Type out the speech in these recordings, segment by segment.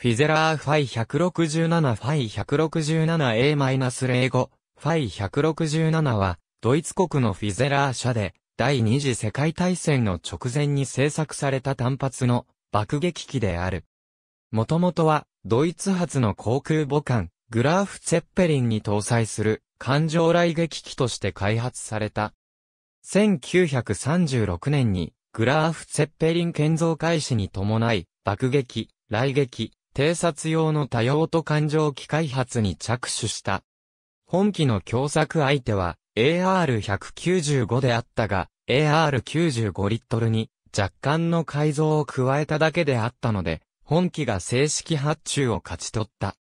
フィゼラーファイ167ファイ 167A-05 ファイ167はドイツ国のフィゼラー社で第二次世界大戦の直前に製作された単発の爆撃機である。もともとはドイツ発の航空母艦グラーフ・ツェッペリンに搭載する艦上雷撃機として開発された。1936年にグラーフ・ツェッペリン建造開始に伴い爆撃、雷撃、偵察用の多用途艦上機開発に着手した。本機の共作相手は AR195 であったが、AR95 リットルに若干の改造を加えただけであったので、本機が正式発注を勝ち取った。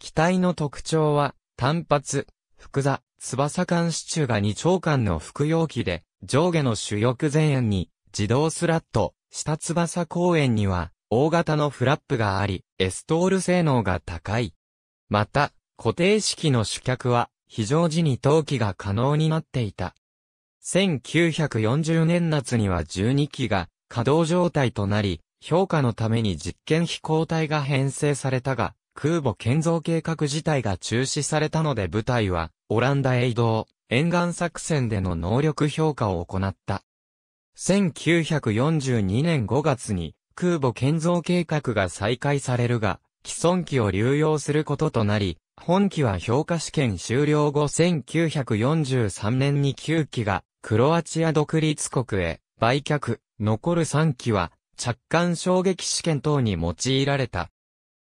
機体の特徴は、単発、複座、翼間支柱が2長間の複容器で、上下の主翼前縁に、自動スラット、下翼後円には、大型のフラップがあり、エストール性能が高い。また、固定式の主脚は、非常時に投機が可能になっていた。1940年夏には12機が稼働状態となり、評価のために実験飛行隊が編成されたが、空母建造計画自体が中止されたので部隊は、オランダへ移動、沿岸作戦での能力評価を行った。1942年5月に、空母建造計画が再開されるが、既存機を流用することとなり、本機は評価試験終了後1943年に9機がクロアチア独立国へ売却、残る3機は着艦衝撃試験等に用いられた。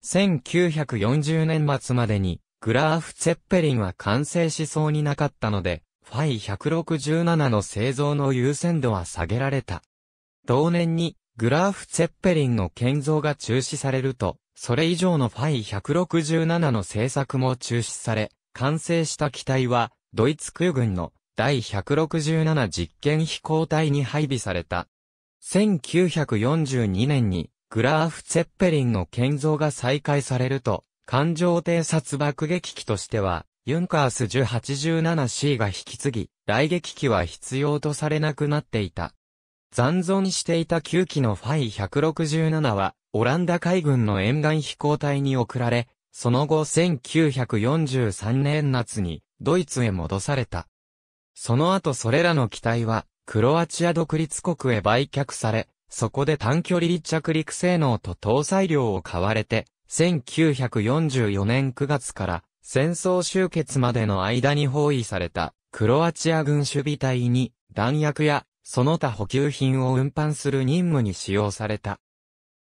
1940年末までにグラーフ・ツェッペリンは完成しそうになかったので、ファイ167の製造の優先度は下げられた。同年にグラーフ・ツェッペリンの建造が中止されると、それ以上のファイ167の製作も中止され、完成した機体は、ドイツ空軍の第167実験飛行隊に配備された。1942年に、グラーフ・ツェッペリンの建造が再開されると、艦上偵察爆撃機としては、ユンカース 1087C が引き継ぎ、来撃機は必要とされなくなっていた。残存していた9機のファイ167は、オランダ海軍の沿岸飛行隊に送られ、その後1943年夏にドイツへ戻された。その後それらの機体は、クロアチア独立国へ売却され、そこで短距離離着陸性能と搭載量を買われて、1944年9月から戦争終結までの間に包囲されたクロアチア軍守備隊に弾薬やその他補給品を運搬する任務に使用された。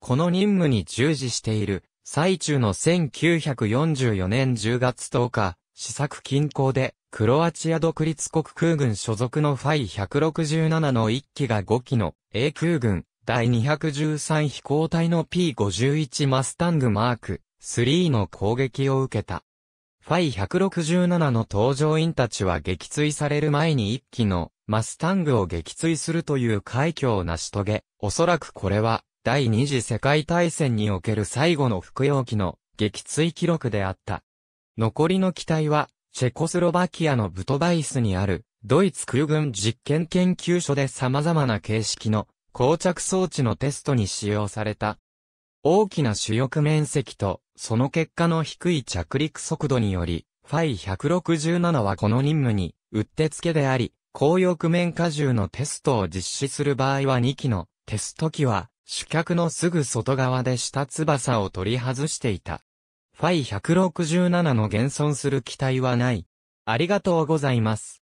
この任務に従事している最中の1944年10月10日、試作近郊でクロアチア独立国空軍所属のファイ167の1機が5機の A 空軍第213飛行隊の P51 マスタングマーク3の攻撃を受けた。ファイ167の搭乗員たちは撃墜される前に一機のマスタングを撃墜するという快挙を成し遂げ、おそらくこれは第二次世界大戦における最後の服用機の撃墜記録であった。残りの機体はチェコスロバキアのブトバイスにあるドイツ空軍実験研究所で様々な形式の膠着装置のテストに使用された。大きな主翼面積とその結果の低い着陸速度により、ファイ167はこの任務に、うってつけであり、高翼面荷重のテストを実施する場合は2機のテスト機は、主脚のすぐ外側で下翼を取り外していた。ファイ167の現存する機体はない。ありがとうございます。